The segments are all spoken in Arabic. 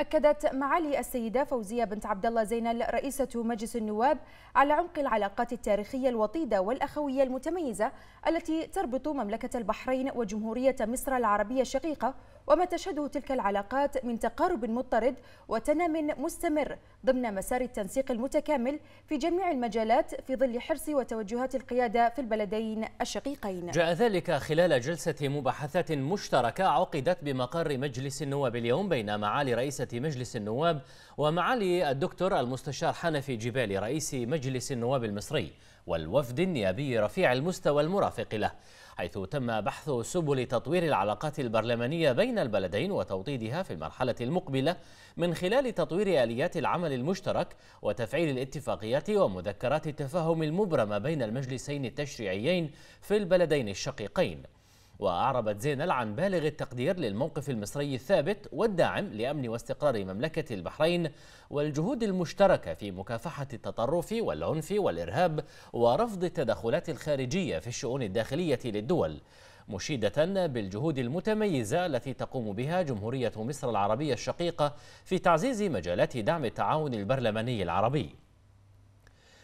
أكدت معالي السيدة فوزية بنت عبد الله زينل رئيسة مجلس النواب على عمق العلاقات التاريخية الوطيدة والأخوية المتميزة التي تربط مملكة البحرين وجمهورية مصر العربية الشقيقة وما تشهده تلك العلاقات من تقارب مضطرد وتنام مستمر ضمن مسار التنسيق المتكامل في جميع المجالات في ظل حرص وتوجهات القيادة في البلدين الشقيقين جاء ذلك خلال جلسة مباحثات مشتركة عقدت بمقر مجلس النواب اليوم بين معالي رئيسة مجلس النواب ومعالي الدكتور المستشار حنفي جبالي رئيس مجلس النواب المصري والوفد النيابي رفيع المستوى المرافق له حيث تم بحث سبل تطوير العلاقات البرلمانية بين البلدين وتوطيدها في المرحلة المقبلة من خلال تطوير آليات العمل المشترك وتفعيل الاتفاقيات ومذكرات التفاهم المبرمة بين المجلسين التشريعيين في البلدين الشقيقين وأعربت زينل عن بالغ التقدير للموقف المصري الثابت والداعم لأمن واستقرار مملكة البحرين والجهود المشتركة في مكافحة التطرف والعنف والإرهاب ورفض التدخلات الخارجية في الشؤون الداخلية للدول مشيدة بالجهود المتميزة التي تقوم بها جمهورية مصر العربية الشقيقة في تعزيز مجالات دعم التعاون البرلماني العربي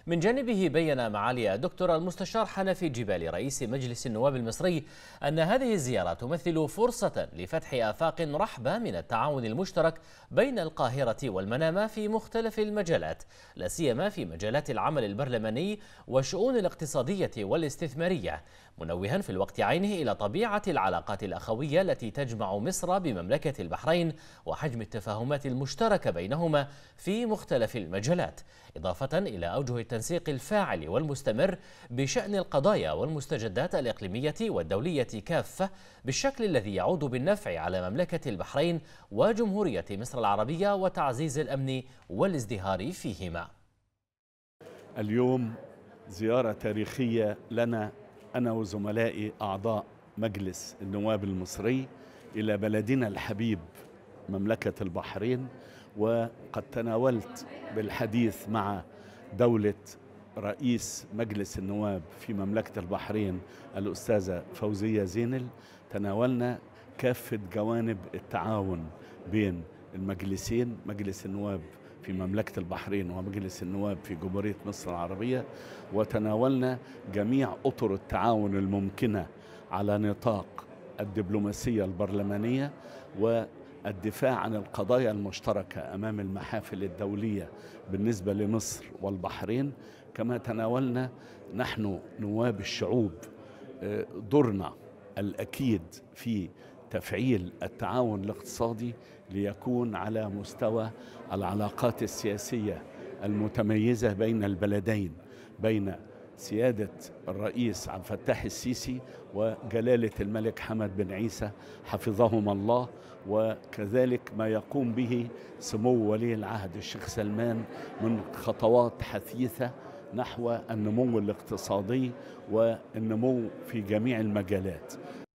من جانبه بين معالي الدكتور المستشار حنفي جبالي رئيس مجلس النواب المصري أن هذه الزيارة تمثل فرصة لفتح آفاق رحبة من التعاون المشترك بين القاهرة والمنامة في مختلف المجالات لا سيما في مجالات العمل البرلماني والشؤون الاقتصادية والاستثمارية منوها في الوقت عينه إلى طبيعة العلاقات الأخوية التي تجمع مصر بمملكة البحرين وحجم التفاهمات المشتركة بينهما في مختلف المجالات إضافة إلى أوجه التفاهمات التنسيق الفاعل والمستمر بشأن القضايا والمستجدات الإقليمية والدولية كافة بالشكل الذي يعود بالنفع على مملكة البحرين وجمهورية مصر العربية وتعزيز الأمن والازدهار فيهما اليوم زيارة تاريخية لنا أنا وزملائي أعضاء مجلس النواب المصري إلى بلدنا الحبيب مملكة البحرين وقد تناولت بالحديث مع دولة رئيس مجلس النواب في مملكة البحرين الأستاذة فوزية زينل تناولنا كافة جوانب التعاون بين المجلسين مجلس النواب في مملكة البحرين ومجلس النواب في جمهورية مصر العربية وتناولنا جميع أطر التعاون الممكنة على نطاق الدبلوماسية البرلمانية و الدفاع عن القضايا المشتركة أمام المحافل الدولية بالنسبة لمصر والبحرين كما تناولنا نحن نواب الشعوب آه، دورنا الأكيد في تفعيل التعاون الاقتصادي ليكون على مستوى العلاقات السياسية المتميزة بين البلدين بين سيادة الرئيس عبد الفتاح السيسي وجلالة الملك حمد بن عيسى حفظهما الله وكذلك ما يقوم به سمو ولي العهد الشيخ سلمان من خطوات حثيثة نحو النمو الاقتصادي والنمو في جميع المجالات